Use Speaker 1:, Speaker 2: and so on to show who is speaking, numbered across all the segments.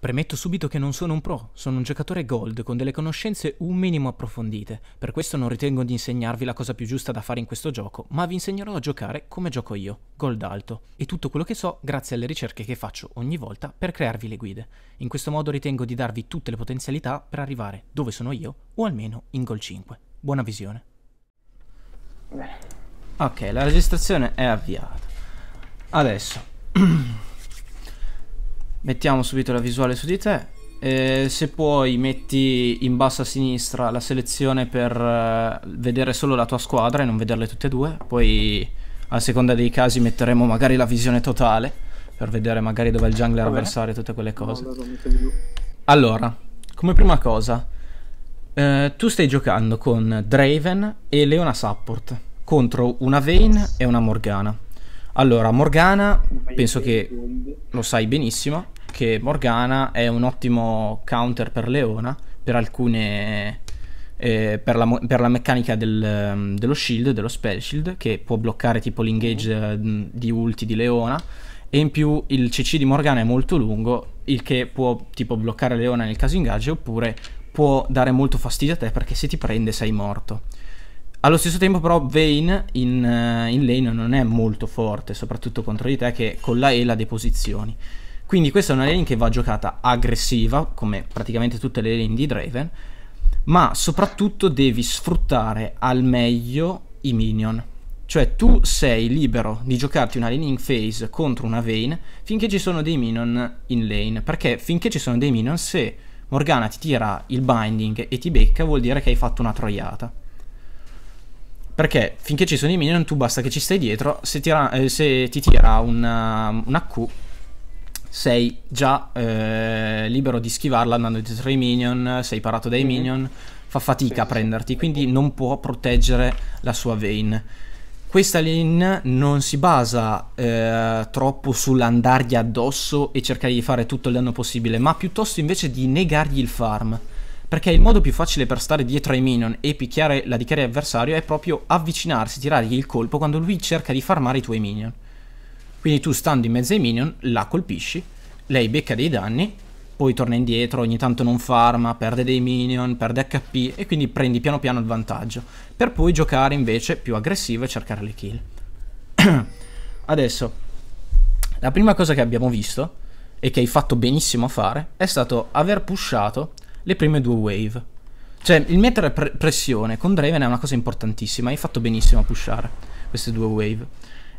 Speaker 1: Premetto subito che non sono un pro, sono un giocatore gold con delle conoscenze un minimo approfondite, per questo non ritengo di insegnarvi la cosa più giusta da fare in questo gioco, ma vi insegnerò a giocare come gioco io, gold alto, e tutto quello che so grazie alle ricerche che faccio ogni volta per crearvi le guide. In questo modo ritengo di darvi tutte le potenzialità per arrivare dove sono io, o almeno in gold 5. Buona visione. Ok, la registrazione è avviata. Adesso... Mettiamo subito la visuale su di te. E se puoi metti in basso a sinistra la selezione per eh, vedere solo la tua squadra e non vederle tutte e due. Poi a seconda dei casi metteremo magari la visione totale per vedere magari dove è il jungler avversario e tutte quelle cose. allora, come prima cosa, eh, tu stai giocando con Draven e Leona Support contro una Vayne e una Morgana. Allora, Morgana, penso che lo sai benissimo, che Morgana è un ottimo counter per Leona, per alcune... Eh, per, la, per, la, meccanica del, mm, dello shield, dello spell shield, che può bloccare tipo l'engage mm. Eh, mm, di ulti di Leona, e in più il CC di Morgana è molto lungo, il che può tipo bloccare Leona nel caso ingage, oppure può dare molto fastidio a te perché se ti prende sei morto. Allo stesso tempo però Vayne in, eh, in, lane non è molto forte, soprattutto contro di te che con la E la deposizioni. Quindi questa è una lane che va giocata aggressiva, come praticamente tutte le lane di Draven, ma soprattutto devi sfruttare al meglio i minion. Cioè tu sei libero di giocarti una lane in phase contro una Vayne finché ci sono dei minion in lane, perché finché ci sono dei minion se Morgana ti tira il binding e ti becca vuol dire che hai fatto una troiata. Perché finché ci sono i minion tu basta che ci stai dietro, se, tira, eh, se ti tira una, um, una Q sei già eh, libero di schivarla andando dietro ai minion, sei parato dai mm -hmm. minion, fa fatica a prenderti, quindi non può proteggere la sua vein. Questa lane non si basa eh, troppo sull'andargli addosso e cercare di fare tutto il danno possibile, ma piuttosto invece di negargli il farm. Perché il modo più facile per stare dietro ai minion e picchiare la dichiaria avversario è proprio avvicinarsi, tirargli il colpo quando lui cerca di farmare i tuoi minion. Quindi tu stando in mezzo ai minion la colpisci, lei becca dei danni, poi torna indietro, ogni tanto non farma, perde dei minion, perde HP e quindi prendi piano piano il vantaggio, per poi giocare invece più aggressivo e cercare le kill. Adesso, la prima cosa che abbiamo visto e che hai fatto benissimo a fare è stato aver pushato le prime due wave. Cioè, il mettere pre- pressione con Draven è una cosa importantissima. Hai fatto benissimo a pushare queste due wave.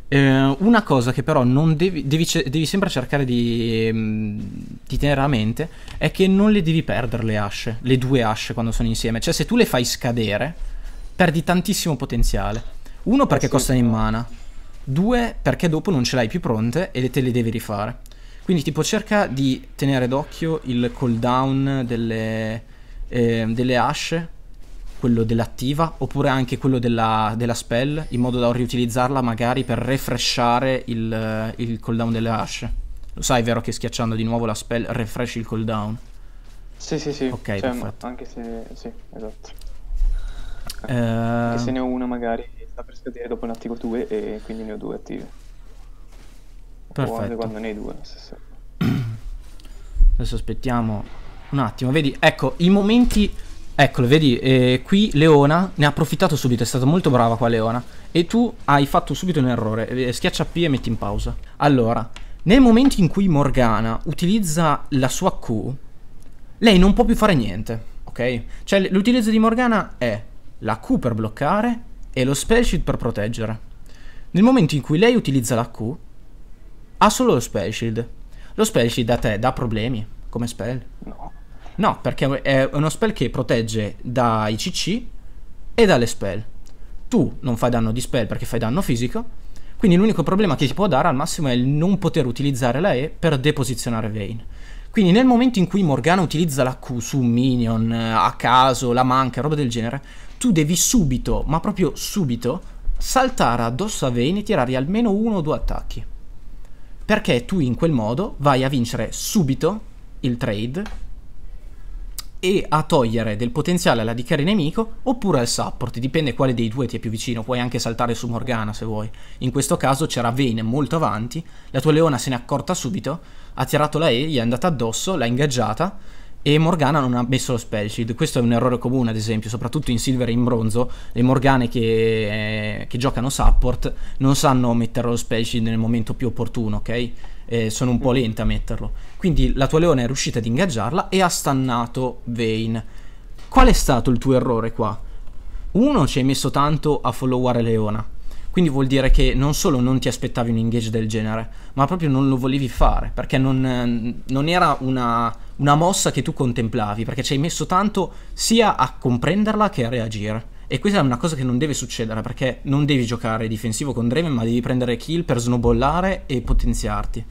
Speaker 1: Eh, una cosa che però devi, devi, devi, sempre cercare di, mm, di, tenere a mente è che non le devi perdere le asce, le due asce quando sono insieme. Cioè, se tu le fai scadere, perdi tantissimo potenziale. Uno perché costano in mana, due perché dopo non ce l'hai più pronte e te le devi rifare. Quindi tipo cerca di tenere d'occhio il cooldown delle, eh, delle asce, quello dell'attiva, oppure anche quello della, della, spell, in modo da riutilizzarla magari per refreshare il, il cooldown delle asce. Lo sai, vero che schiacciando di nuovo la spell refresh il
Speaker 2: cooldown? Sì, sì, sì. Ok, cioè, anche se... sì, esatto. Eh, anche se ne ho una magari sta per scadere dopo ne attivo due e quindi ne ho due attive. Perfetto. Quando ne hai due. Adesso
Speaker 1: aspettiamo un attimo. Vedi, ecco, i momenti... Eccolo, vedi, eh, qui Leona ne ha approfittato subito, è stata molto brava qua Leona. E tu hai fatto subito un errore. Eh, schiaccia P e metti in pausa. Allora, nel momento in cui Morgana utilizza la sua Q, lei non può più fare niente, ok? Cioè l'utilizzo di Morgana è la Q per bloccare e lo spell shield per proteggere. Nel momento in cui lei utilizza la Q, ha ah, solo lo spell shield. Lo spell shield a te dà problemi come spell? No. No, perché è uno spell che protegge dai CC e dalle spell. Tu non fai danno di spell perché fai danno fisico. Quindi l'unico problema che ti può dare al massimo è il non poter utilizzare la E per deposizionare Vayne. Quindi nel momento in cui Morgana utilizza la Q su un minion eh, a caso, la manca, roba del genere, tu devi subito, ma proprio subito, saltare addosso a Vayne e tirargli almeno uno o due attacchi perché tu in quel modo vai a vincere subito il trade e a togliere del potenziale alla DK nemico oppure al support, dipende quale dei due ti è più vicino, puoi anche saltare su Morgana se vuoi. In questo caso c'era Vayne molto avanti, la tua leona se n'è accorta subito, ha tirato la E, gli è andata addosso, l'ha ingaggiata e Morgana non ha messo lo spell shield. Questo è un errore comune, ad esempio, soprattutto in silver e in bronzo. Le Morgane che, eh, che giocano support non sanno mettere lo spell shield nel momento più opportuno, ok? Eh, sono un po' mm. lente a metterlo. Quindi la tua leone è riuscita ad ingaggiarla e ha stannato Vayne. Qual è stato il tuo errore qua? Uno, ci hai messo tanto a followare Leona. Quindi vuol dire che non solo non ti aspettavi un engage del genere, ma proprio non lo volevi fare, perché non, eh, non era una una mossa che tu contemplavi, perché ci hai messo tanto sia a comprenderla che a reagire. E questa è una cosa che non deve succedere, perché non devi giocare difensivo con Draven, ma devi prendere kill per snowballare e potenziarti.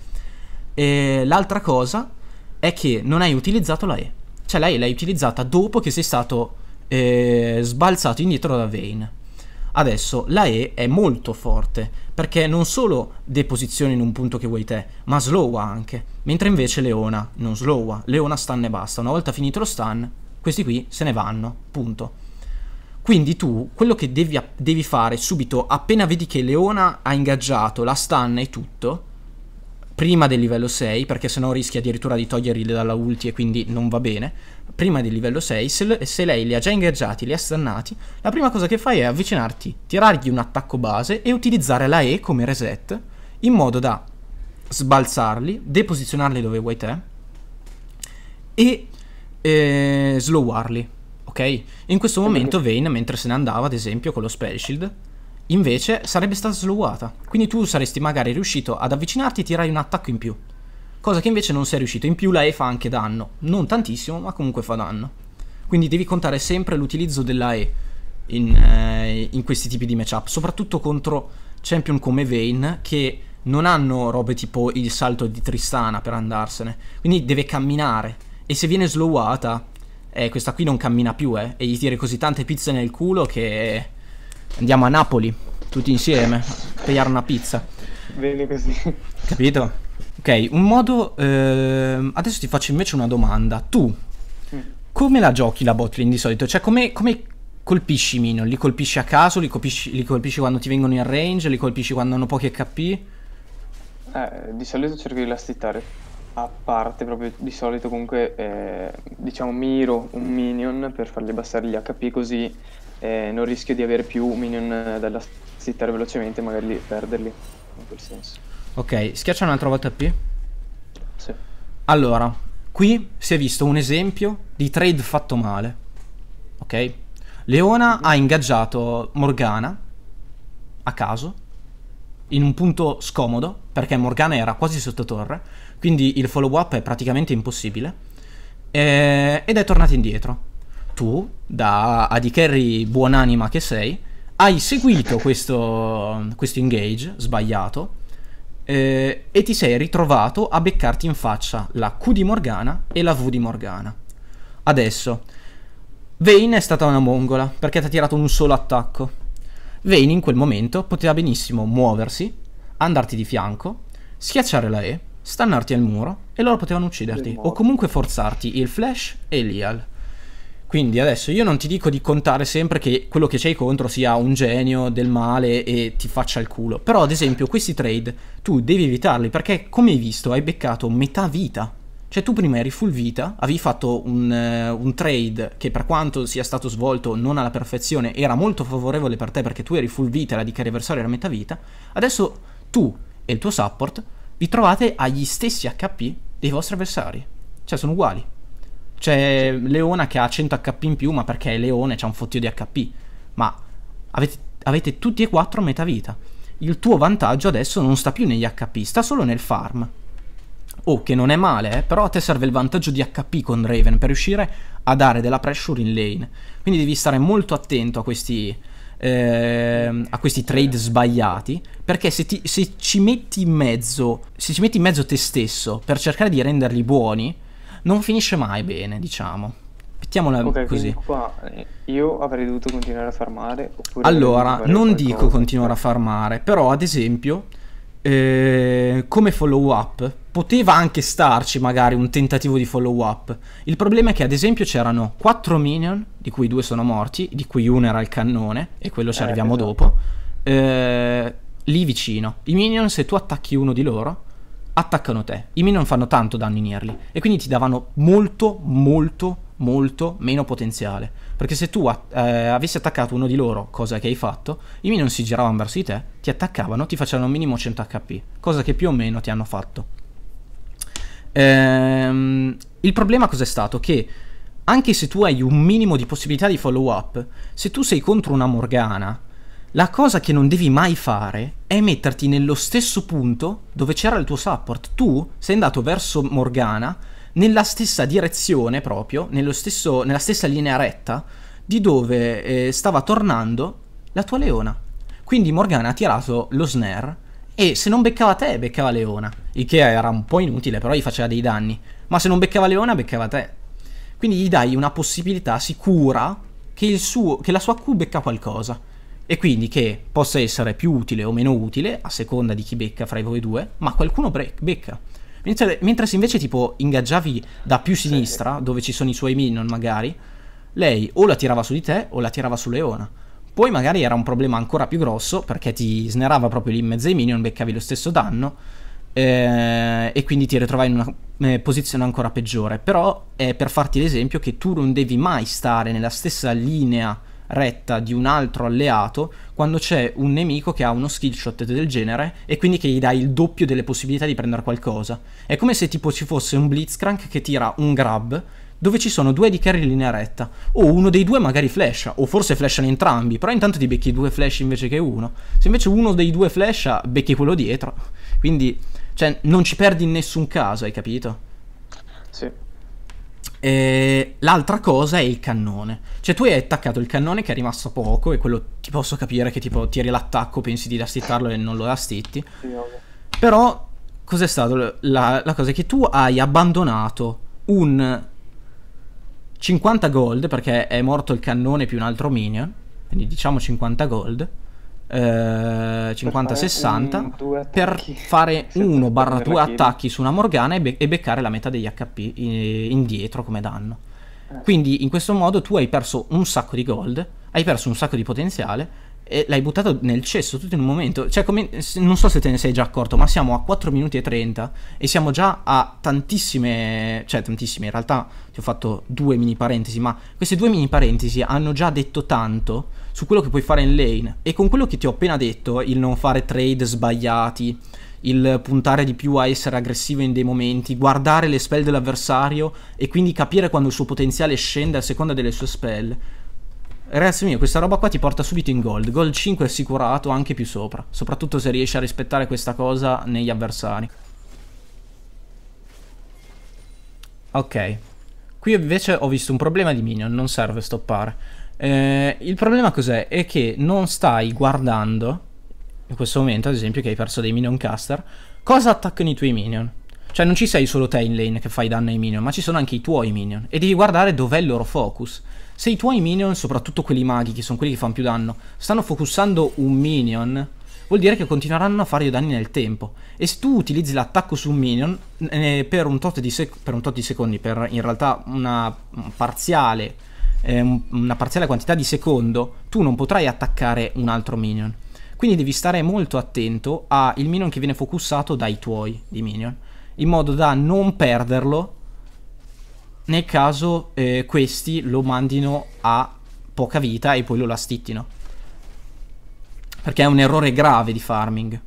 Speaker 1: E l'altra cosa è che non hai utilizzato la E. Cioè la E l'hai utilizzata dopo che sei stato eh, sbalzato indietro da Vayne. Adesso la E è molto forte perché non solo deposiziona in un punto che vuoi te, ma slowa anche, mentre invece Leona non slowa, Leona stun e basta, una volta finito lo stun, questi qui se ne vanno, punto. Quindi tu quello che devi, devi fare subito appena vedi che Leona ha ingaggiato la stun e tutto, prima del livello 6, perché sennò rischia addirittura di toglierli dalla ulti e quindi non va bene, prima del livello 6, se, se lei li ha già ingaggiati, li ha stannati, la prima cosa che fai è avvicinarti, tirargli un attacco base e utilizzare la E come reset, in modo da sbalzarli, deposizionarli dove vuoi te e eh, slowarli. Ok? In questo momento Vayne, mentre se ne andava, ad esempio, con lo Spell Shield, invece sarebbe stata slowata. Quindi tu saresti magari riuscito ad avvicinarti e tirare un attacco in più. Cosa che invece non sei riuscito. In più la E fa anche danno. Non tantissimo, ma comunque fa danno. Quindi devi contare sempre l'utilizzo della E in, eh, in questi tipi di matchup. Soprattutto contro champion come Vayne che non hanno robe tipo il salto di Tristana per andarsene. Quindi deve camminare. E se viene slowata, eh, questa qui non cammina più, eh. E gli tira così tante pizze nel culo che Andiamo a Napoli, tutti insieme, a tagliare una pizza.
Speaker 2: Bene così.
Speaker 1: Capito? Ok, un modo... Eh, adesso ti faccio invece una domanda. Tu, mm. come la giochi la botlane di solito? Cioè, come, come colpisci i minion? Li colpisci a caso? Li colpisci, li colpisci, quando ti vengono in range? Li colpisci quando hanno pochi HP?
Speaker 2: Eh, di solito cerco di lastitare a parte proprio di solito comunque eh, diciamo miro un minion per fargli abbassare gli HP così eh, non rischio di avere più minion da zittare velocemente e magari perderli in quel senso
Speaker 1: ok schiaccia un'altra volta P sì allora qui si è visto un esempio di trade fatto male ok Leona mm -hmm. ha ingaggiato Morgana a caso in un punto scomodo perché Morgana era quasi sotto torre quindi il follow up è praticamente impossibile eh, ed è tornata indietro tu, da AD Carry buonanima che sei, hai seguito questo, questo engage sbagliato eh, e ti sei ritrovato a beccarti in faccia la Q di Morgana e la V di Morgana. Adesso, Vayne è stata una mongola perché ti ha tirato un solo attacco. Vayne in quel momento poteva benissimo muoversi, andarti di fianco, schiacciare la E, stannarti al muro e loro potevano ucciderti o comunque forzarti il flash e l'IAL. Quindi adesso io non ti dico di contare sempre che quello che c'hai contro sia un genio del male e ti faccia il culo. Però ad esempio questi trade tu devi evitarli perché come hai visto hai beccato metà vita. Cioè tu prima eri full vita, avevi fatto un, uh, un, trade che per quanto sia stato svolto non alla perfezione era molto favorevole per te perché tu eri full vita e la dichiarazione avversaria era metà vita. Adesso tu e il tuo support vi trovate agli stessi HP dei vostri avversari. Cioè sono uguali. C'è cioè, Leona che ha 100 HP in più, ma perché è Leone, c'ha un fottio di HP. Ma avete, avete tutti e quattro metà vita. Il tuo vantaggio adesso non sta più negli HP, sta solo nel farm. Oh, che non è male, eh? però a te serve il vantaggio di HP con Raven per riuscire a dare della pressure in lane. Quindi devi stare molto attento a questi, eh, a questi trade sbagliati, perché se, ti, se, ci metti in mezzo, se ci metti in mezzo te stesso per cercare di renderli buoni, non finisce mai bene, diciamo. Mettiamola okay, così.
Speaker 2: Qua eh, io avrei dovuto continuare a farmare. allora, non dico
Speaker 1: continuare a farmare, però ad esempio, eh, come follow up, poteva anche starci magari un tentativo di follow up. Il problema è che ad esempio c'erano 4 minion, di cui 2 sono morti, di cui uno era il cannone, e quello ci eh, arriviamo esatto. dopo, eh, lì vicino. I minion, se tu attacchi uno di loro attaccano te. I minion fanno tanto danno in early e quindi ti davano molto, molto, molto meno potenziale. Perché se tu eh, avessi attaccato uno di loro, cosa che hai fatto, i minion si giravano verso di te, ti attaccavano, ti facevano un minimo 100 HP, cosa che più o meno ti hanno fatto. Ehm, il problema cos'è stato? Che anche se tu hai un minimo di possibilità di follow up, se tu sei contro una Morgana la cosa che non devi mai fare è metterti nello stesso punto dove c'era il tuo support. Tu sei andato verso Morgana nella stessa direzione proprio, stesso, nella stessa linea retta di dove eh, stava tornando la tua leona. Quindi Morgana ha tirato lo snare e se non beccava te beccava leona, il che era un po' inutile, però gli faceva dei danni. Ma se non beccava leona beccava te. Quindi gli dai una possibilità sicura che, suo, che la sua Q becca qualcosa e quindi che possa essere più utile o meno utile a seconda di chi becca fra voi due, ma qualcuno becca. Mentre, mentre, se invece tipo ingaggiavi da più sinistra, dove ci sono i suoi minion magari, lei o la tirava su di te o la tirava su Leona. Poi magari era un problema ancora più grosso perché ti snerava proprio lì in mezzo ai minion, beccavi lo stesso danno eh, e quindi ti ritrovavi in una eh, posizione ancora peggiore. Però è eh, per farti l'esempio che tu non devi mai stare nella stessa linea retta di un altro alleato quando c'è un nemico che ha uno skill shot del genere e quindi che gli dà il doppio delle possibilità di prendere qualcosa. È come se tipo ci fosse un Blitzcrank che tira un grab dove ci sono due di carry in linea retta, o uno dei due magari flasha, o forse flashano entrambi, però intanto ti becchi due flash invece che uno. Se invece uno dei due flasha, becchi quello dietro. Quindi, cioè, non ci perdi in nessun caso, hai capito? Sì. E eh, l'altra cosa è il cannone. Cioè, tu hai attaccato il cannone che è rimasto poco, e quello ti posso capire che tipo tiri l'attacco, pensi di lastittarlo e non lo lastitti. Sì, Però, cos'è stato? La, la cosa è che tu hai abbandonato un 50 gold, perché è morto il cannone più un altro minion, quindi diciamo 50 gold, eh, 50-60 per fare 1-2 attacchi su una Morgana e, be e, beccare la metà degli HP indietro come danno. Eh. Quindi in questo modo tu hai perso un sacco di gold, hai perso un sacco di potenziale e l'hai buttato nel cesso tutto in un momento. Cioè, come, non so se te ne sei già accorto, ma siamo a 4 minuti e 30 e siamo già a tantissime, cioè tantissime, in realtà ti ho fatto due mini parentesi, ma queste due mini parentesi hanno già detto tanto su quello che puoi fare in lane e con quello che ti ho appena detto, il non fare trade sbagliati, il puntare di più a essere aggressivo in dei momenti, guardare le spell dell'avversario e quindi capire quando il suo potenziale scende a seconda delle sue spell. Ragazzi mio, questa roba qua ti porta subito in gold. Gold 5 è assicurato, anche più sopra. Soprattutto se riesci a rispettare questa cosa negli avversari. Ok. Qui invece ho visto un problema di minion, non serve stoppare. Eh, il problema cos'è? È che non stai guardando, in questo momento ad esempio che hai perso dei minion caster, cosa attaccano i tuoi minion. Cioè non ci sei solo te in lane che fai danno ai minion, ma ci sono anche i tuoi minion. E devi guardare dov'è il loro focus. Se i tuoi minion, soprattutto quelli maghi, che sono quelli che fanno più danno, stanno focussando un minion, vuol dire che continueranno a fare i danni nel tempo. E se tu utilizzi l'attacco su un minion, eh, per, un tot di, sec per un tot di secondi, per in realtà una parziale eh, una parziale quantità di secondo, tu non potrai attaccare un altro minion. Quindi devi stare molto attento al minion che viene focussato dai tuoi di minion, in modo da non perderlo nel caso eh, questi lo mandino a poca vita e poi lo lastittino. Perché è un errore grave di farming.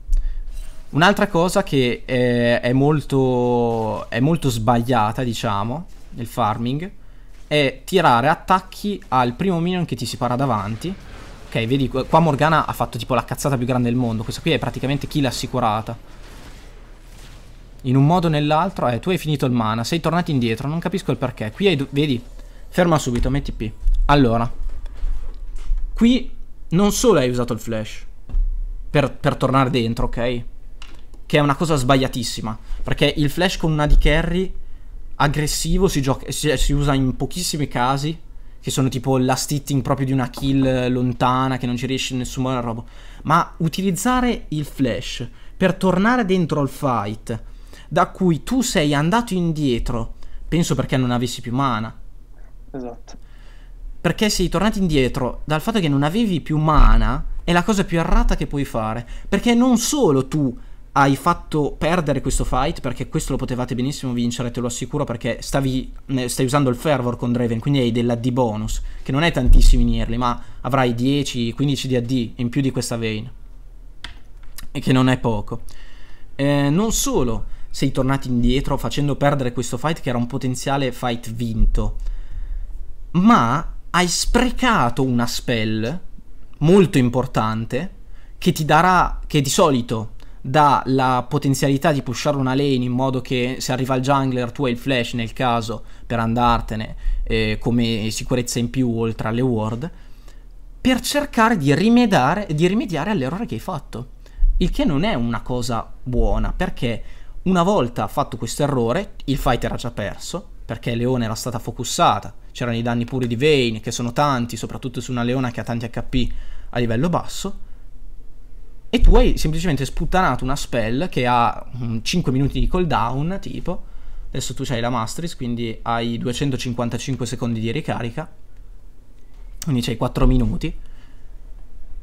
Speaker 1: Un'altra cosa che eh, è, molto, è molto sbagliata, diciamo, nel farming, è tirare attacchi al primo minion che ti si para davanti. Ok, vedi, qua Morgana ha fatto tipo la cazzata più grande del mondo. Questa qui è praticamente kill assicurata. In un modo o nell'altro, eh, tu hai finito il mana, sei tornato indietro, non capisco il perché. Qui hai, vedi, ferma subito, metti P. Allora, qui non solo hai usato il flash per, per tornare dentro, ok? Che è una cosa sbagliatissima, perché il flash con una di carry aggressivo si, gioca, si, si usa in pochissimi casi, che sono tipo last hitting proprio di una kill lontana che non ci riesce in nessun modo roba. ma utilizzare il flash per tornare dentro al fight da cui tu sei andato indietro, penso perché non avessi più mana. Esatto. Perché sei tornato indietro dal fatto che non avevi più mana è la cosa più errata che puoi fare, perché non solo tu hai fatto perdere questo fight perché questo lo potevate benissimo vincere, te lo assicuro, perché stavi, stai usando il fervor con Draven, quindi hai della D bonus, che non è tantissimi in early, ma avrai 10-15 di AD in più di questa vein, e che non è poco. Eh, non solo sei tornato indietro facendo perdere questo fight che era un potenziale fight vinto, ma hai sprecato una spell molto importante che ti darà, che di solito dà la potenzialità di pushare una lane in modo che se arriva il jungler tu hai il flash nel caso per andartene eh, come sicurezza in più oltre alle ward per cercare di rimediare, di rimediare all'errore che hai fatto il che non è una cosa buona perché una volta fatto questo errore il fight era già perso perché Leone era stata focussata c'erano i danni puri di Vayne che sono tanti soprattutto su una Leona che ha tanti HP a livello basso e tu hai semplicemente sputtanato una spell che ha 5 mm, minuti di cooldown, tipo. Adesso tu hai la Mastris, quindi hai 255 secondi di ricarica. Quindi c'hai 4 minuti.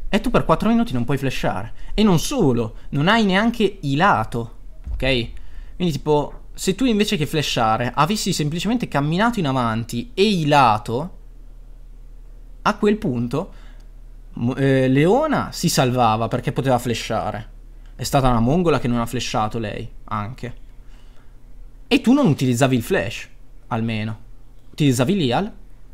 Speaker 1: E tu per 4 minuti non puoi flashare. E non solo, non hai neanche ilato. Ok? Quindi tipo, se tu invece che flashare avessi semplicemente camminato in avanti e ilato, a quel punto eh, Leona si salvava perché poteva flashare. È stata una mongola che non ha flashato lei, anche. E tu non utilizzavi il flash, almeno. Utilizzavi l'IAL,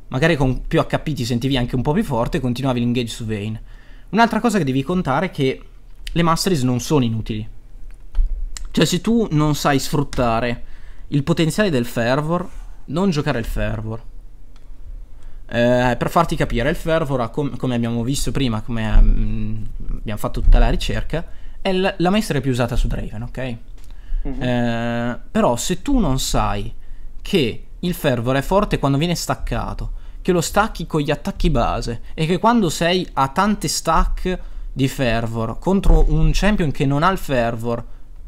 Speaker 1: magari con più HP ti sentivi anche un po' più forte e continuavi l'engage su Vayne. Un'altra cosa che devi contare è che le masteries non sono inutili. Cioè se tu non sai sfruttare il potenziale del fervor, non giocare il fervor. Eh, per farti capire, il fervor, com- come abbiamo visto prima, come mh, mm, abbiamo fatto tutta la ricerca, è l- la maestra più usata su Draven, ok? Mm-hmm. Eh, però se tu non sai che il fervor è forte quando viene staccato, che lo stacchi con gli attacchi base e che quando sei a tante stack di fervor contro un champion che non ha il fervor,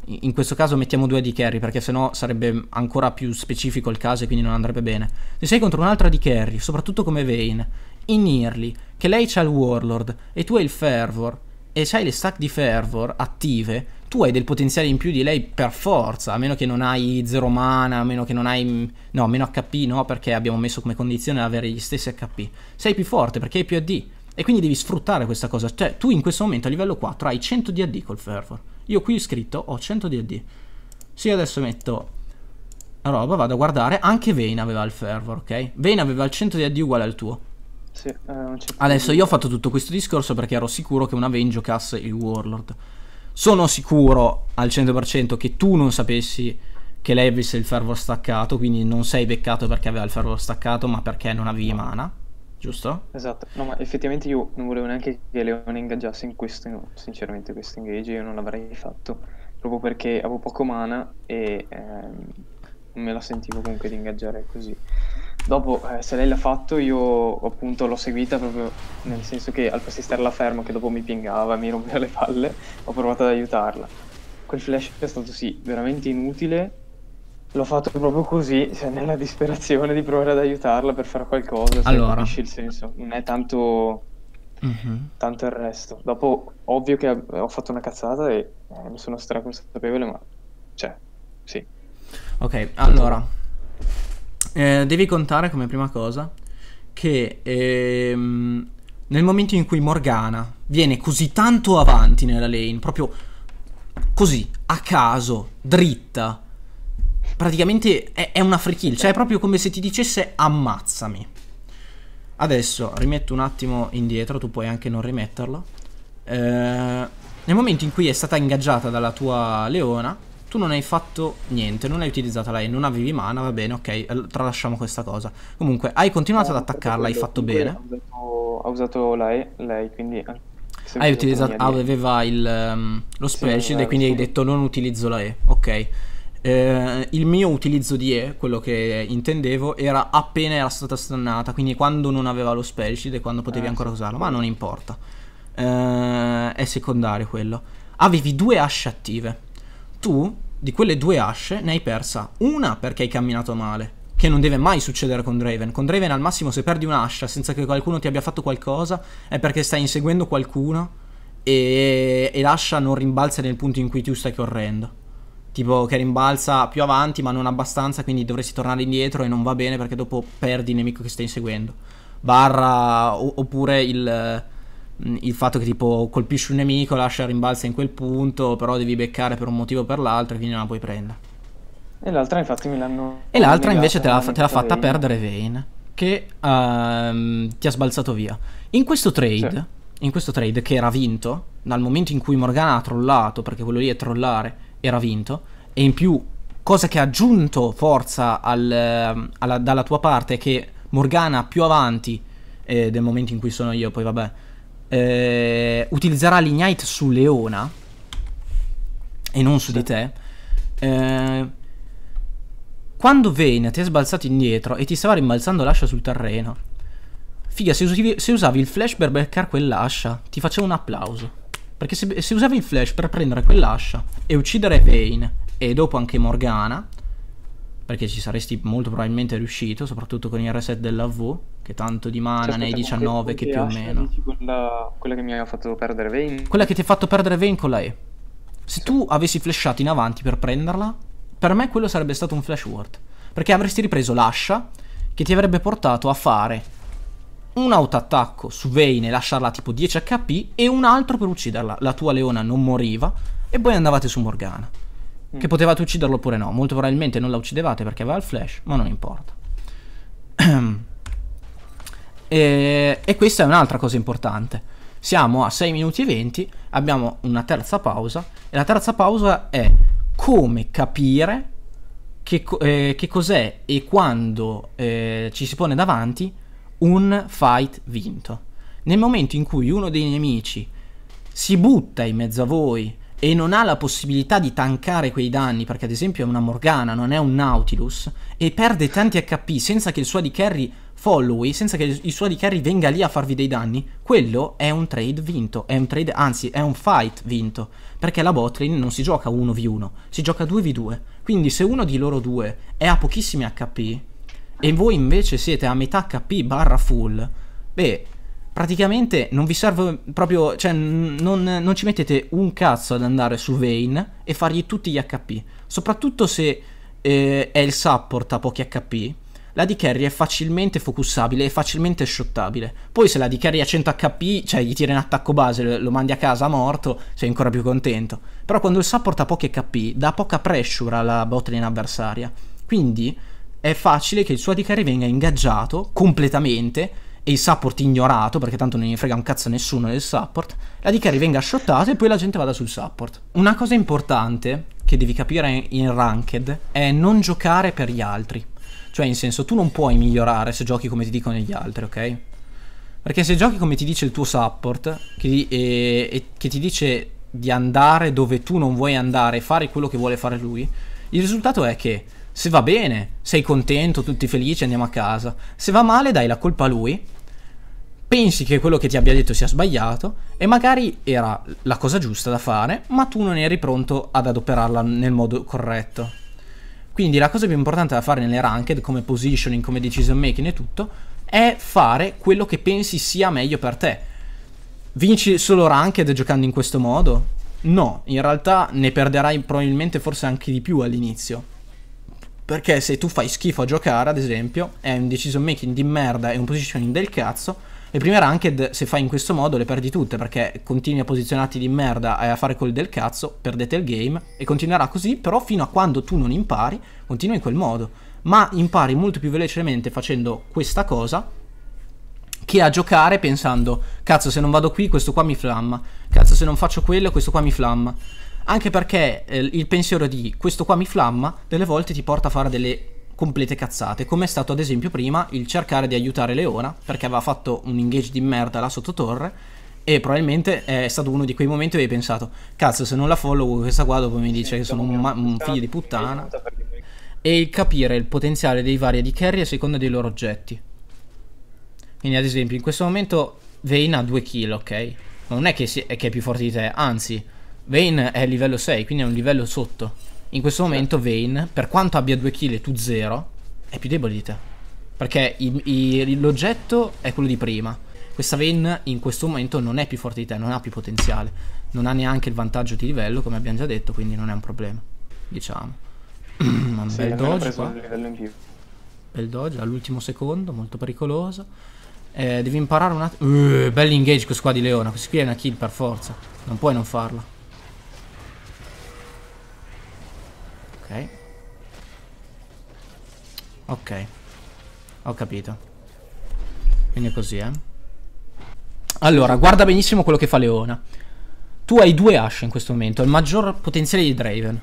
Speaker 1: in questo caso mettiamo due di carry perché sennò sarebbe ancora più specifico il caso e quindi non andrebbe bene. Se sei contro un'altra di carry, soprattutto come Vayne, in Early, che lei c'ha il Warlord e tu hai il Fervor e c'hai le stack di Fervor attive, tu hai del potenziale in più di lei per forza, a meno che non hai zero mana, a meno che non hai... Mm, no, meno HP no, perché abbiamo messo come condizione avere gli stessi HP. Sei più forte perché hai più AD e quindi devi sfruttare questa cosa. Cioè, tu in questo momento a livello 4 hai 100 di AD col Fervor io qui ho scritto ho 100 DD. Se io adesso metto roba, vado a guardare, anche Vane aveva il fervor, ok? Vane aveva il 100 DD uguale al tuo.
Speaker 2: Sì, eh, adesso io
Speaker 1: ho fatto tutto questo discorso perché ero sicuro che una Vane giocasse il Warlord. Sono sicuro al 100% che tu non sapessi che lei avesse il fervor staccato, quindi non sei beccato perché aveva il fervor staccato, ma perché non avevi mana giusto?
Speaker 2: Esatto, no ma effettivamente io non volevo neanche che Leone ingaggiasse in questo, sinceramente questo engage io non l'avrei fatto, proprio perché avevo poco mana e ehm, non me la sentivo comunque di ingaggiare così. Dopo, eh, se lei l'ha fatto, io appunto l'ho seguita proprio nel senso che al posto la stare fermo, che dopo mi pingava, e mi rompeva le palle, ho provato ad aiutarla. Quel flash è stato sì, veramente inutile, L'ho fatto proprio così, cioè nella disperazione di provare ad aiutarla per fare qualcosa. Allora. Capisci il senso? Non è tanto... Mm-hmm. Tanto il resto. Dopo, ovvio che ho fatto una cazzata e eh, ne sono straconsapevole, ma... Cioè, sì.
Speaker 1: Ok, allora... Eh, devi contare come prima cosa che ehm, nel momento in cui Morgana viene così tanto avanti nella lane, proprio così, a caso, dritta, praticamente è, è una free kill, cioè è proprio come se ti dicesse ammazzami. Adesso rimetto un attimo indietro, tu puoi anche non rimetterlo. Eh, nel momento in cui è stata ingaggiata dalla tua leona, tu non hai fatto niente, non hai utilizzato lei, non avevi mana, va bene, ok, tralasciamo questa cosa. Comunque, hai continuato ad attaccarla, hai fatto bene.
Speaker 2: Ha usato lei, lei quindi eh, hai utilizzato, aveva
Speaker 1: il, um, lo spell sì, eh, e quindi sì. hai detto non utilizzo la E, ok. Eh, il mio utilizzo di E, quello che intendevo, era appena era stata stannata, quindi quando non aveva lo spell sheet e quando potevi eh, ancora usarlo, ma non importa. Eh, è secondario quello. Avevi due asce attive. Tu, di quelle due asce, ne hai persa una perché hai camminato male, che non deve mai succedere con Draven. Con Draven al massimo se perdi un'ascia senza che qualcuno ti abbia fatto qualcosa, è perché stai inseguendo qualcuno e, e l'ascia non rimbalza nel punto in cui tu stai correndo tipo che rimbalza più avanti ma non abbastanza, quindi dovresti tornare indietro e non va bene perché dopo perdi il nemico che stai inseguendo. Barra oppure il, mm, il fatto che tipo colpisci un nemico, lascia rimbalza in quel punto, però devi beccare per un motivo o per l'altro e quindi non la puoi prendere.
Speaker 2: E l'altra infatti me l'hanno... E l'altra invece te l'ha, te l'ha fatta Vane. perdere
Speaker 1: Vayne che uh, ti ha sbalzato via. In questo trade... Sì in questo trade che era vinto dal momento in cui Morgana ha trollato, perché quello lì è trollare, era vinto. E in più, cosa che ha aggiunto forza al, eh, alla, dalla tua parte è che Morgana più avanti eh, del momento in cui sono io, poi vabbè, eh, utilizzerà l'Ignite su Leona e non su di te. Eh, quando Vayne ti è sbalzato indietro e ti stava rimbalzando l'ascia sul terreno, figa, se, usivi, se usavi il flash per beccare quell'ascia, ti facevo un applauso. Perché se, se usavi il flash per prendere quell'ascia e uccidere Vayne e dopo anche Morgana, perché ci saresti molto probabilmente riuscito, soprattutto con il reset della V, che tanto di mana certo, ne hai 19 che più o meno.
Speaker 2: Quella, quella, che mi ha fatto perdere Vayne.
Speaker 1: Quella che ti ha fatto perdere Vayne con la E. Se sì. tu avessi flashato in avanti per prenderla, per me quello sarebbe stato un flash ward. Perché avresti ripreso l'ascia che ti avrebbe portato a fare un autoattacco su Vayne e lasciarla tipo 10 HP e un altro per ucciderla. La tua leona non moriva e poi andavate su Morgana. Che mm. potevate ucciderlo oppure no, molto probabilmente non la uccidevate perché aveva il flash, ma non importa. e, e questa è un'altra cosa importante. Siamo a 6 minuti e 20, abbiamo una terza pausa e la terza pausa è come capire che, eh, che cos'è e quando eh, ci si pone davanti un fight vinto. Nel momento in cui uno dei nemici si butta in mezzo a voi e non ha la possibilità di tankare quei danni, perché ad esempio è una Morgana, non è un Nautilus, e perde tanti HP senza che il suo di carry follow, senza che il suo di carry venga lì a farvi dei danni, quello è un trade vinto, è un trade, anzi è un fight vinto, perché la botlane non si gioca 1v1, si gioca 2v2, quindi se uno di loro due è a pochissimi HP, e voi invece siete a metà HP barra full, beh, praticamente non vi serve proprio, cioè non, non, ci mettete un cazzo ad andare su Vayne e fargli tutti gli HP, soprattutto se eh, è il support a pochi HP. La di carry è facilmente focussabile e facilmente shottabile. Poi se la di carry a 100 HP, cioè gli tira in attacco base, lo mandi a casa morto, sei ancora più contento. Però quando il support ha pochi HP, dà poca pressure alla botlane avversaria. Quindi è facile che il suo ADC venga ingaggiato completamente e il support ignorato, perché tanto non gli frega un cazzo a nessuno del support, la DK venga shottata e poi la gente vada sul support. Una cosa importante che devi capire in ranked è non giocare per gli altri. Cioè, in senso, tu non puoi migliorare se giochi come ti dicono gli altri, ok? Perché se giochi come ti dice il tuo support, che, e, e, che ti dice di andare dove tu non vuoi andare fare quello che vuole fare lui, il risultato è che se va bene, sei contento, tutti felici, andiamo a casa. Se va male, dai la colpa a lui. Pensi che quello che ti abbia detto sia sbagliato e magari era la cosa giusta da fare, ma tu non eri pronto ad adoperarla nel modo corretto. Quindi la cosa più importante da fare nelle ranked, come positioning, come decision making e tutto, è fare quello che pensi sia meglio per te. Vinci solo ranked giocando in questo modo? No, in realtà ne perderai probabilmente forse anche di più all'inizio perché se tu fai schifo a giocare, ad esempio, è un decision making di merda e un positioning del cazzo. Le prime ranked, se fai in questo modo, le perdi tutte perché continui a posizionarti di merda e a fare quelli del cazzo, perdete il game e continuerà così, però fino a quando tu non impari, continua in quel modo. Ma impari molto più velocemente facendo questa cosa che a giocare pensando, cazzo se non vado qui questo qua mi flamma, cazzo se non faccio quello questo qua mi flamma anche perché eh, il pensiero di questo qua mi flamma delle volte ti porta a fare delle complete cazzate, come è stato ad esempio prima il cercare di aiutare Leona perché aveva fatto un engage di merda là sotto torre e probabilmente è stato uno di quei momenti dove hai pensato cazzo se non la follow questa qua dopo mi dice che sono un, un figlio di puttana e il capire il potenziale dei vari di carry a seconda dei loro oggetti quindi ad esempio in questo momento Vayne ha 2 kill ok non è che, si- è che è più forte di te anzi Vane è livello 6, quindi è un livello sotto. In questo momento Vane, per quanto abbia 2 kill e tu 0, è più debole di te. Perché l'oggetto è quello di prima. Questa Vane in questo momento non è più forte di te, non ha più potenziale. Non ha neanche il vantaggio di livello, come abbiamo già detto, quindi non è un problema. Diciamo. Ma un sì, bel dodge qua. Bel dodge all'ultimo secondo, molto pericoloso. Eh, devi imparare un attimo. Uh, bell'engage questo qua di Leona. Questa qui è una kill per forza. Non puoi non farla. Ok. Ho capito. Quindi è così, eh. Allora, guarda benissimo quello che fa Leona. Tu hai due asce in questo momento, il maggior potenziale di Draven.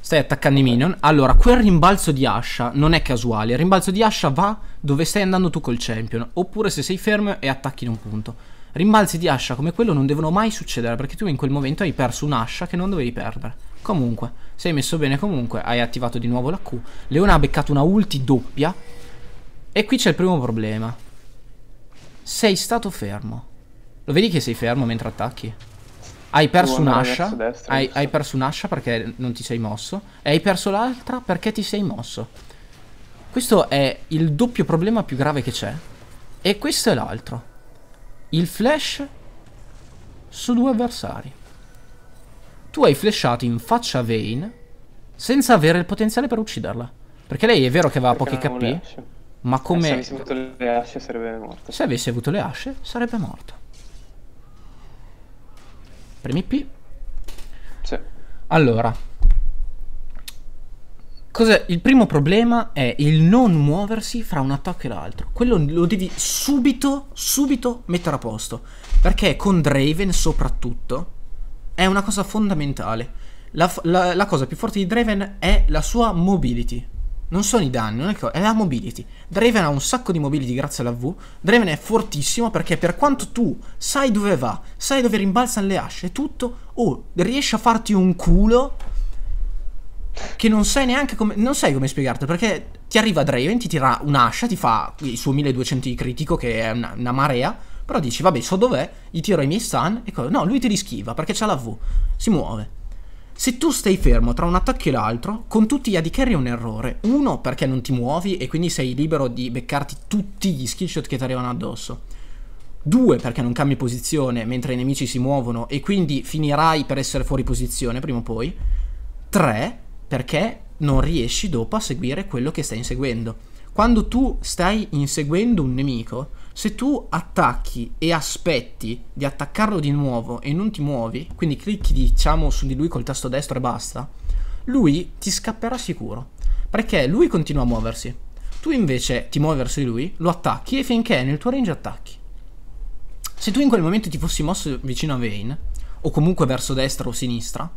Speaker 1: Stai attaccando i minion. Allora, quel rimbalzo di ascia non è casuale. Il rimbalzo di ascia va dove stai andando tu col champion. Oppure se sei fermo e attacchi in un punto. Rimbalzi di ascia come quello non devono mai succedere perché tu in quel momento hai perso un'ascia che non dovevi perdere. Comunque, sei messo bene comunque, hai attivato di nuovo la Q. Leona ha beccato una ulti doppia. E qui c'è il primo problema. Sei stato fermo. Lo vedi che sei fermo mentre attacchi? Hai perso un'ascia. Hai, hai perso un'ascia perché non ti sei mosso. E hai perso l'altra perché ti sei mosso. Questo è il doppio problema più grave che c'è. E questo è l'altro. Il flash su due avversari tu hai flashato in faccia a Vayne senza avere il potenziale per ucciderla. Perché lei è vero che aveva perché pochi non HP, ma eh, come... se avessi
Speaker 2: avuto le asce sarebbe morto.
Speaker 1: Se avessi avuto le asce sarebbe morto. Premi P. Sì. Allora, Cos'è? Il primo problema è il non muoversi fra un attacco e l'altro. Quello lo devi subito, subito mettere a posto. Perché con Draven soprattutto è una cosa fondamentale. La, la, la, cosa più forte di Draven è la sua mobility. Non sono i danni, non è, che, è la mobility. Draven ha un sacco di mobility grazie alla V. Draven è fortissimo perché per quanto tu sai dove va, sai dove rimbalzano le asce e tutto, o oh, riesci a farti un culo che non sai neanche come, non sai come spiegarti perché ti arriva Draven, ti tira un'ascia, ti fa il suo 1200 di critico che è una, una marea però dici, vabbè, so dov'è, gli tiro i miei stun e cosa? No, lui te li schiva perché c'ha la V. Si muove. Se tu stai fermo tra un attacco e l'altro, con tutti gli AD carry è un errore. Uno, perché non ti muovi e quindi sei libero di beccarti tutti gli skill shot che ti arrivano addosso. Due, perché non cambi posizione mentre i nemici si muovono e quindi finirai per essere fuori posizione prima o poi. Tre, perché non riesci dopo a seguire quello che stai inseguendo. Quando tu stai inseguendo un nemico, se tu attacchi e aspetti di attaccarlo di nuovo e non ti muovi, quindi clicchi diciamo su di lui col tasto destro e basta, lui ti scapperà sicuro, perché lui continua a muoversi. Tu invece ti muovi verso di lui, lo attacchi e finché è nel tuo range attacchi. Se tu in quel momento ti fossi mosso vicino a Vayne, o comunque verso destra o sinistra,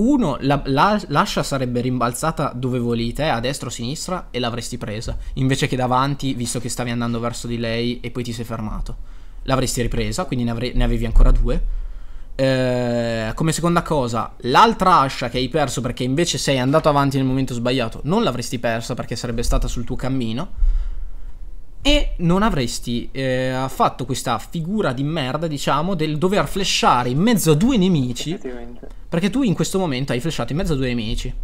Speaker 1: uno, la, la, l'ascia sarebbe rimbalzata dove volete, a destra o a sinistra, e l'avresti presa. Invece che davanti, visto che stavi andando verso di lei e poi ti sei fermato. L'avresti ripresa, quindi ne, avre- ne avevi ancora due. Eh, come seconda cosa, l'altra ascia che hai perso perché invece sei andato avanti nel momento sbagliato, non l'avresti persa perché sarebbe stata sul tuo cammino. E non avresti eh, fatto questa figura di merda, diciamo, del dover flashare in mezzo a due nemici perché tu in questo momento hai flashato in mezzo a due nemici.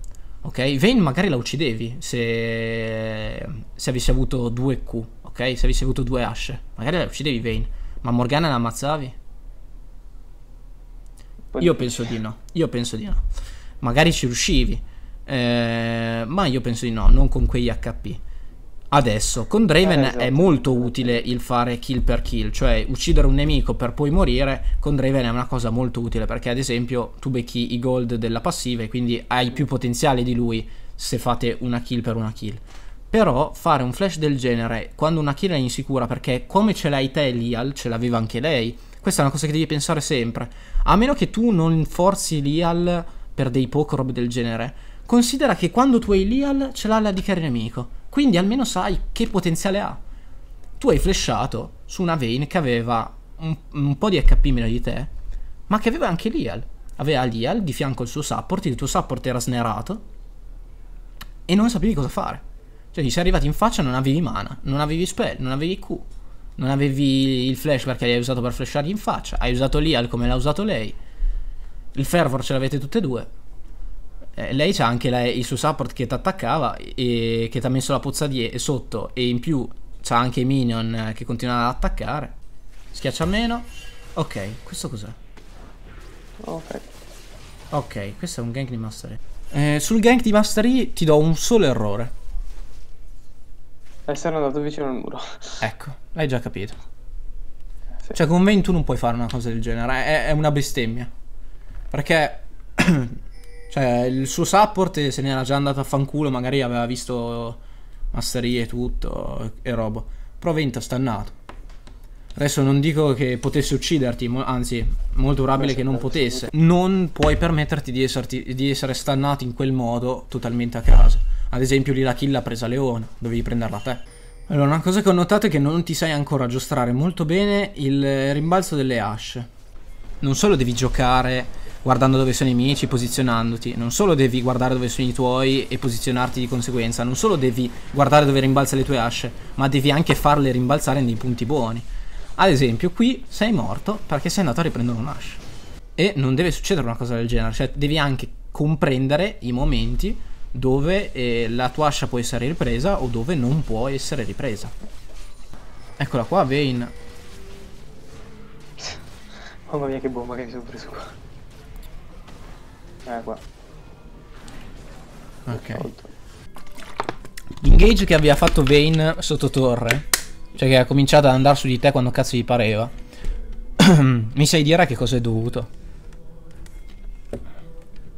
Speaker 1: Ok? Vane magari la uccidevi se, se avessi avuto due Q. Ok? Se avessi avuto due asce. Magari la uccidevi Vane. Ma Morgana la ammazzavi? Io penso di no. Io penso di no. Magari ci riuscivi. Eh, ma io penso di no, non con quegli HP adesso. Con Draven eh, esatto. è molto utile il fare kill per kill, cioè uccidere un nemico per poi morire. Con Draven è una cosa molto utile perché, ad esempio, tu becchi i gold della passiva e quindi hai più potenziale di lui se fate una kill per una kill. Però fare un flash del genere quando una kill è insicura, perché come ce l'hai te, Lial, ce l'aveva anche lei. Questa è una cosa che devi pensare sempre. A meno che tu non forzi Lial per dei poco robe del genere. Considera che quando tu hai l'IAL ce l'ha la di carry nemico, quindi almeno sai che potenziale ha. Tu hai flashato su una Vayne che aveva un, un po' di HP meno di te, ma che aveva anche l'IAL. Aveva l'IAL di fianco al suo support, il tuo support era snerato e non sapevi cosa fare. Cioè ti sei arrivati in faccia non avevi mana, non avevi spell, non avevi Q, non avevi il flash perché l'hai usato per flashargli in faccia, hai usato l'IAL come l'ha usato lei, il fervor ce l'avete tutte e due, eh, lei c'ha anche la, il suo support che ti attaccava e che ti ha messo la pozza die- sotto e in più c'ha anche i minion eh, che continuano ad attaccare. Schiaccia meno. Ok, questo cos'è? Ok. Ok, questo è un gank di Mastery. Eh, sul gank di Mastery ti do un solo errore.
Speaker 2: Essere andato vicino al muro.
Speaker 1: Ecco, l'hai già capito. Sì. Cioè con 20 non puoi fare una cosa del genere, è, è una bestemmia. Perché Cioè, il suo support se n'era già andato a fanculo, magari aveva visto masserie e tutto e roba. Però Venta stannato. Adesso non dico che potesse ucciderti, mo anzi, molto probabile che non potesse. Non puoi permetterti di, esserti, di essere stannato in quel modo totalmente a caso. Ad esempio lì la kill ha presa Leone, dovevi prenderla a te. Allora, una cosa che ho notato è che non ti sai ancora aggiustare molto bene il rimbalzo delle hash. Non solo devi giocare guardando dove sono i nemici, posizionandoti. Non solo devi guardare dove sono i tuoi e posizionarti di conseguenza, non solo devi guardare dove rimbalza le tue asce, ma devi anche farle rimbalzare nei punti buoni. Ad esempio, qui sei morto perché sei andato a riprendere un'ascia. E non deve succedere una cosa del genere, cioè devi anche comprendere i momenti dove eh, la tua ascia può essere ripresa o dove non può essere ripresa. Eccola qua, Vane.
Speaker 2: Oh, mamma mia che bomba che mi sono preso qua. Eh, qua.
Speaker 1: Ok. L'engage che aveva fatto Vayne sotto torre, cioè che ha cominciato ad andare su di te quando cazzo gli pareva, mi sai dire a che cosa è dovuto?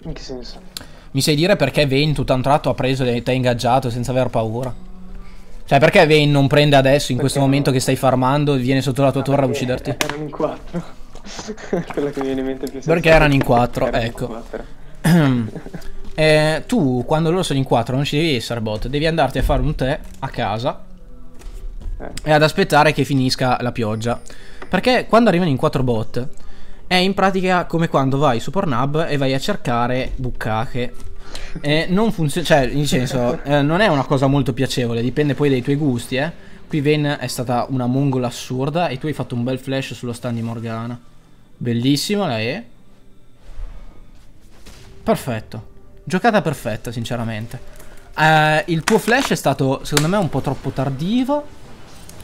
Speaker 1: In che senso? Mi sai dire perché Vayne tutto a un tratto ha preso e ti ha ingaggiato senza aver paura? Cioè perché Vayne non prende adesso, in perché questo no? momento che stai farmando, e viene sotto la tua no, ah, torre a ucciderti? Erano
Speaker 2: in quattro. Quella che mi viene in mente più Perché erano in 4 ecco. In quattro. Eh,
Speaker 1: tu, quando loro sono in 4 non ci devi essere bot, devi andarti a fare un tè a casa eh. e ad aspettare che finisca la pioggia. Perché quando arrivano in 4 bot, è in pratica come quando vai su Pornhub e vai a cercare buccache. Eh, non funziona, cioè, in senso, eh, non è una cosa molto piacevole, dipende poi dai tuoi gusti, eh. Qui Ven è stata una mongola assurda e tu hai fatto un bel flash sullo stand di Morgana. Bellissima la E. Perfetto. Giocata perfetta, sinceramente. Uh, il tuo flash è stato, secondo me, un po' troppo tardivo.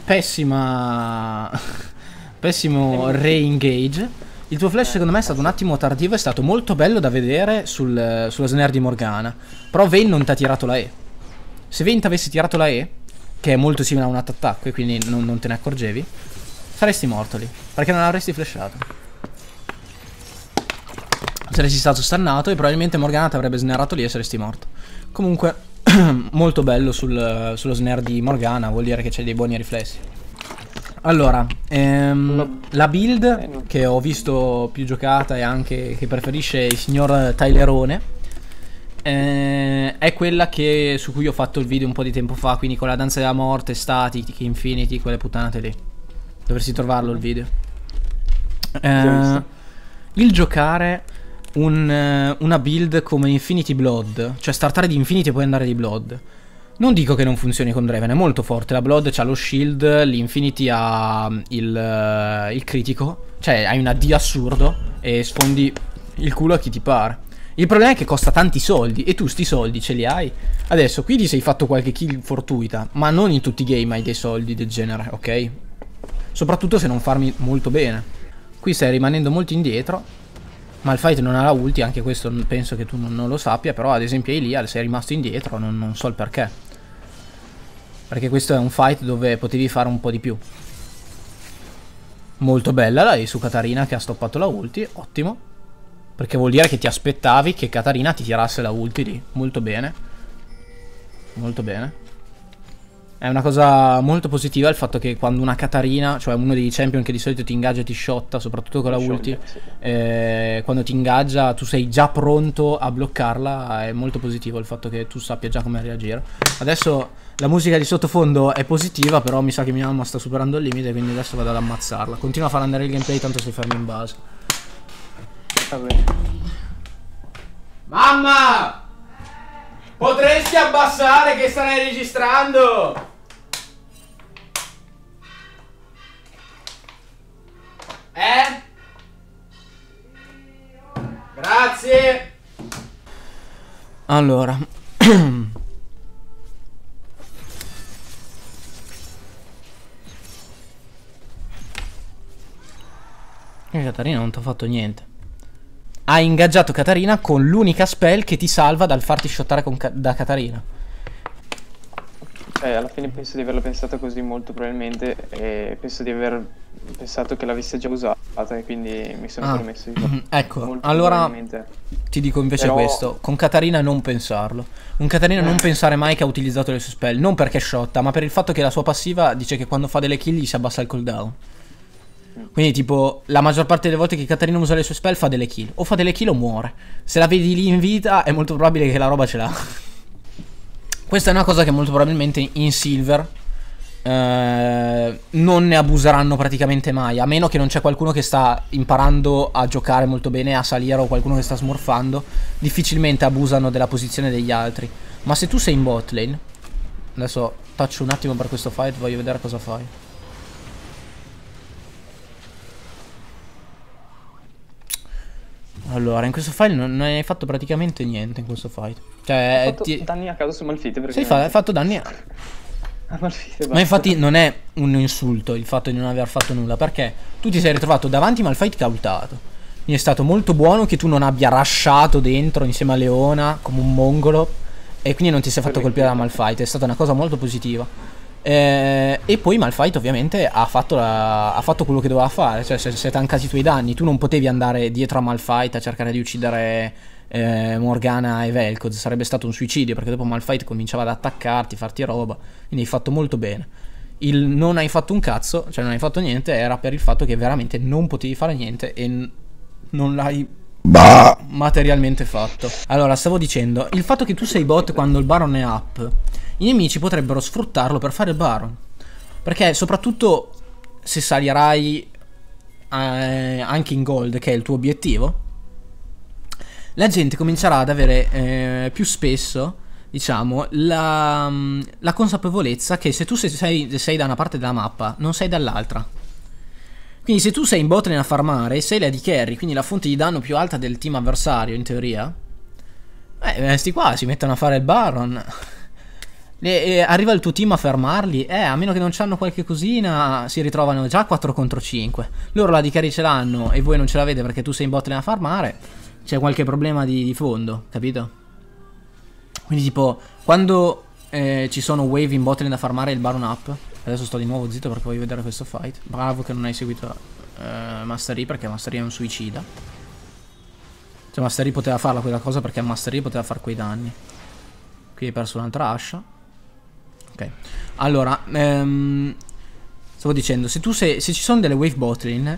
Speaker 1: Pessima... Pessimo re-engage. Il tuo flash, secondo me, è stato un attimo tardivo. È stato molto bello da vedere sul, sulla snare di Morgana. Però Vayne non ti ha tirato la E. Se Vayne ti avessi tirato la E, che è molto simile a un attacco e quindi non, non te ne accorgevi, saresti morto lì. Perché non avresti flashato saresti stato stannato e probabilmente Morgana ti avrebbe snerrato lì e saresti morto. Comunque, molto bello sul, sullo snare di Morgana, vuol dire che c'è dei buoni riflessi. Allora, ehm, no. la build eh, che ho visto più giocata e anche che preferisce il signor Tylerone eh, è quella che, su cui ho fatto il video un po' di tempo fa, quindi con la danza della morte, Static, Infinity, quelle puttanate lì. Dovresti trovarlo il mhm. video. Eh, il giocare un, eh, una build come Infinity Blood, cioè startare di Infinity e poi andare di Blood. Non dico che non funzioni con Draven, è molto forte. La Blood ha lo shield, l'Infinity ha mm, il, eh, il, critico, cioè hai una D assurdo e sfondi il culo a chi ti pare. Il problema è che costa tanti soldi e tu sti soldi ce li hai. Adesso qui ti sei fatto qualche kill fortuita, ma non in tutti i game hai dei soldi del genere, ok? Soprattutto se non farmi molto bene. Qui stai rimanendo molto indietro Malfight non ha la ulti, anche questo penso che tu non, non lo sappia, però ad esempio Eliad sei rimasto indietro, non, non so il perché. Perché questo è un fight dove potevi fare un po' di più. Molto bella la su Katarina che ha stoppato la ulti, ottimo. Perché vuol dire che ti aspettavi che Katarina ti tirasse la ulti lì. Molto bene. Molto bene. È una cosa molto positiva il fatto che quando una Katarina, cioè uno dei champion che di solito ti ingaggia e ti sciotta, soprattutto con la ulti, eh, quando ti ingaggia tu sei già pronto a bloccarla, è molto positivo il fatto che tu sappia già come reagire. Adesso la musica di sottofondo è positiva, però mi sa che mia mamma sta superando il limite, quindi adesso vado ad ammazzarla. Continua a far andare il gameplay, tanto sei fermo in base. Mamma! Potresti abbassare che stai registrando? Eh? Grazie. Allora. Catarina realtà non ti ho fatto niente ha ingaggiato Katarina con l'unica spell che ti salva dal farti shottare ca da Katarina.
Speaker 2: Eh, alla fine penso di averla pensata così molto probabilmente e penso di aver pensato che l'avesse già usata e quindi mi sono ah. permesso di farlo. Mm-hmm. Ecco, allora ti dico invece Però... questo,
Speaker 1: con Katarina non pensarlo. Con Katarina non pensare mai che ha utilizzato le sue spell, non perché è sciotta, ma per il fatto che la sua passiva dice che quando fa delle kill gli si abbassa il cooldown. Quindi, tipo, la maggior parte delle volte che Caterina usa le sue spell fa delle kill. O fa delle kill o muore. Se la vedi lì in vita, è molto probabile che la roba ce l'ha. Questa è una cosa che molto probabilmente in Silver eh, non ne abuseranno praticamente mai. A meno che non c'è qualcuno che sta imparando a giocare molto bene, a salire o qualcuno che sta smurfando. Difficilmente abusano della posizione degli altri. Ma se tu sei in bot lane, adesso taccio un attimo per questo fight, voglio vedere cosa fai. Allora, in questo file non, non hai fatto praticamente niente in questo fight. Cioè, hai fatto
Speaker 2: ti... danni a caso su Malfite perché... Sì, fa, hai fatto
Speaker 1: danni a...
Speaker 2: a Malfite, Ma infatti non
Speaker 1: è un insulto il fatto di non aver fatto nulla, perché tu ti sei ritrovato davanti Malfite cautato. Mi è stato molto buono che tu non abbia rasciato dentro insieme a Leona come un mongolo e quindi non ti sei fatto colpire da Malfite, è stata una cosa molto positiva. Eh, e poi Malfight ovviamente ha fatto, la, ha fatto, quello che doveva fare, cioè se, se tancati i tuoi danni tu non potevi andare dietro a Malfight a cercare di uccidere eh, Morgana e Velkoz, sarebbe stato un suicidio perché dopo Malfight cominciava ad attaccarti, farti roba, quindi hai fatto molto bene. Il non hai fatto un cazzo, cioè non hai fatto niente, era per il fatto che veramente non potevi fare niente e non l'hai Bah. materialmente fatto. Allora, stavo dicendo, il fatto che tu sei bot quando il Baron è up, i nemici potrebbero sfruttarlo per fare il Baron. Perché soprattutto se salirai eh, anche in gold, che è il tuo obiettivo, la gente comincerà ad avere eh, più spesso, diciamo, la, la, consapevolezza che se tu sei, sei da una parte della mappa, non sei dall'altra. Quindi se tu sei in botlane a farmare, sei la di carry, quindi la fonte di danno più alta del team avversario in teoria. Eh, questi qua si mettono a fare il Baron. E, e eh, arriva il tuo team a fermarli. Eh, a meno che non c'hanno qualche cosina, si ritrovano già 4 contro 5. Loro la di carry ce l'hanno e voi non ce l'avete perché tu sei in botlane a farmare. C'è qualche problema di, di, fondo, capito? Quindi tipo, quando eh, ci sono wave in botlane da farmare il Baron up, Adesso sto di nuovo zitto perché voglio vedere questo fight. Bravo che non hai seguito uh, Master perché Mastery è un suicida. Cioè Mastery poteva farla quella cosa perché Mastery poteva fare quei danni. Qui hai perso un'altra ascia. Ok. Allora, um, stavo dicendo, se, sei, se ci sono delle wave bottling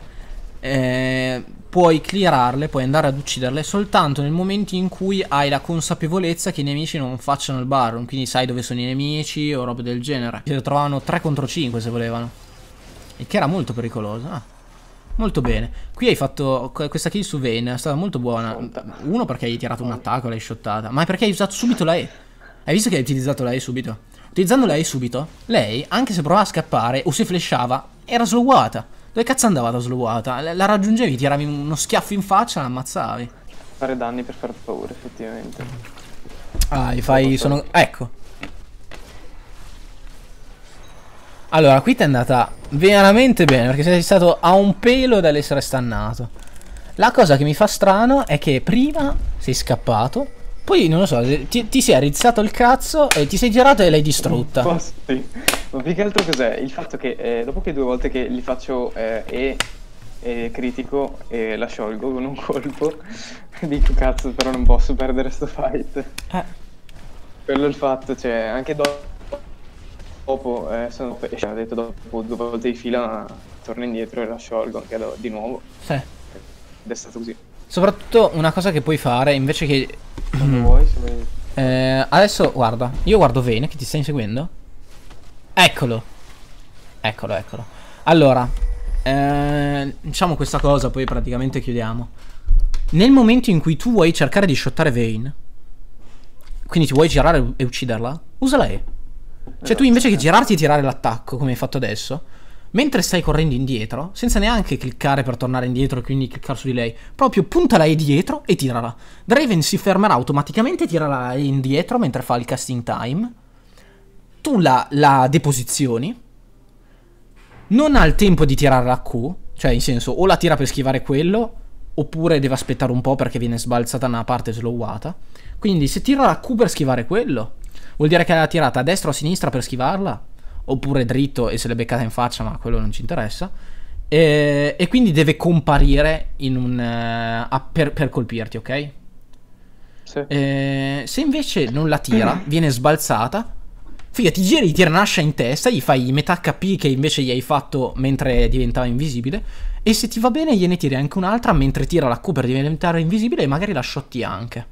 Speaker 1: eh, puoi cleararle, puoi andare ad ucciderle soltanto nel momento in cui hai la consapevolezza che i nemici non facciano il barroom, quindi sai dove sono i nemici o roba del genere. Si trovavano 3 contro 5 se volevano. E che era molto pericoloso. Ah. Molto bene. Qui hai fatto questa kill su Vayne, è stata molto buona. Uno perché hai tirato un attacco, l'hai shottata, ma perché hai usato subito la E. Hai visto che hai utilizzato la E subito? Utilizzando la E subito, lei, anche se provava a scappare o se flashava, era slowata. Dove cazzo andava la slowata? La raggiungevi, tiravi uno schiaffo in faccia e la ammazzavi.
Speaker 2: Fare danni per far paura, effettivamente.
Speaker 1: Ah, gli fai... sono... ecco. Allora, qui ti è andata veramente bene, perché sei stato a un pelo dall'essere stannato. La cosa che mi fa strano è che prima sei scappato, poi non lo so, eh, ti, ti sei rizzato il cazzo e ti sei girato e l'hai distrutta. Un
Speaker 2: sì. Ma più che altro cos'è? Il fatto che eh, dopo che due volte che li faccio eh, e, e, critico e la sciolgo con un colpo, dico cazzo però non posso perdere sto fight. Eh. Quello è il fatto, cioè anche dopo, dopo eh, sono cioè, ho detto dopo due volte di fila torno indietro e la sciolgo anche di nuovo. Sì. Ed è stato così.
Speaker 1: Soprattutto una cosa che puoi fare invece che...
Speaker 2: Come mm. vuoi, se
Speaker 1: eh, adesso guarda, io guardo Vane che ti sta inseguendo. Eccolo. Eccolo, eccolo. Allora, eh, diciamo questa cosa, poi praticamente chiudiamo. Nel momento in cui tu vuoi cercare di shottare Vane, quindi ti vuoi girare e ucciderla, usa la E. Cioè tu esatto, invece che girarti e tirare l'attacco, come hai fatto adesso, mentre stai correndo indietro, senza neanche cliccare per tornare indietro e quindi cliccare su di lei, proprio puntala lei dietro e tirala. Draven si fermerà automaticamente e tirala indietro mentre fa il casting time. Tu la, la deposizioni, non ha il tempo di tirare la Q, cioè in senso o la tira per schivare quello, oppure deve aspettare un po' perché viene sbalzata una parte slowata. Quindi se tira la Q per schivare quello, vuol dire che l'ha tirata a destra o a sinistra per schivarla, oppure dritto e se l'è beccata in faccia, ma quello non ci interessa. E, e quindi deve comparire un, eh, a, per, per, colpirti, ok? Sì. E, eh, se invece non la tira, viene sbalzata. Figa, ti giri, ti tira un'ascia in testa, gli fai metà HP che invece gli hai fatto mentre diventava invisibile. E se ti va bene, gliene tiri anche un'altra mentre tira la Q per diventare invisibile e magari la shotti anche.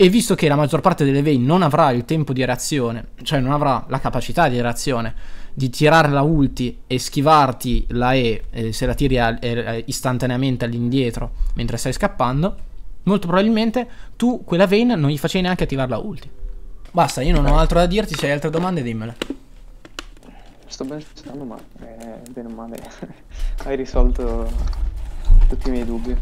Speaker 1: E visto che la maggior parte delle vein non avrà il tempo di reazione, cioè non avrà la capacità di reazione di tirare la ulti e schivarti la E eh, se la tiri a, eh, istantaneamente all'indietro mentre stai scappando, molto probabilmente tu quella vein non gli facevi neanche attivare la ulti. Basta, io non ho altro da dirti, se hai altre domande dimmele.
Speaker 2: Sto pensando, ma eh, bene o male hai risolto tutti i miei dubbi.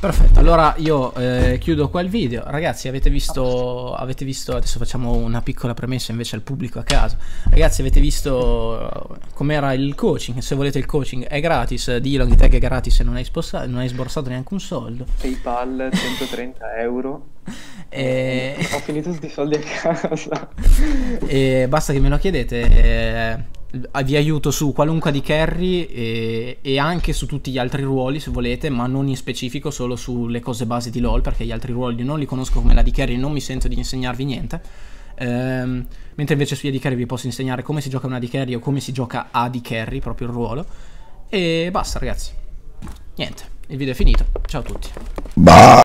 Speaker 1: Perfetto, allora io eh, chiudo qua il video. Ragazzi, avete visto, avete visto, adesso facciamo una piccola premessa invece al pubblico a caso. Ragazzi, avete visto eh, com'era il coaching? Se volete il coaching è gratis, di Logitech è gratis e non hai, spostato, non hai sborsato neanche un
Speaker 2: soldo. PayPal 130 euro. E... Eh, Ho finito tutti i soldi a casa.
Speaker 1: e eh, basta che me lo chiedete. Eh vi aiuto su qualunque di carry e, e, anche su tutti gli altri ruoli se volete, ma non in specifico solo sulle cose base di LOL perché gli altri ruoli non li conosco come la di carry, non mi sento di insegnarvi niente. Ehm, mentre invece su AD carry vi posso insegnare come si gioca una di carry o come si gioca a di
Speaker 2: carry, proprio il ruolo. E basta ragazzi. Niente, il video è finito. Ciao a tutti. Bah.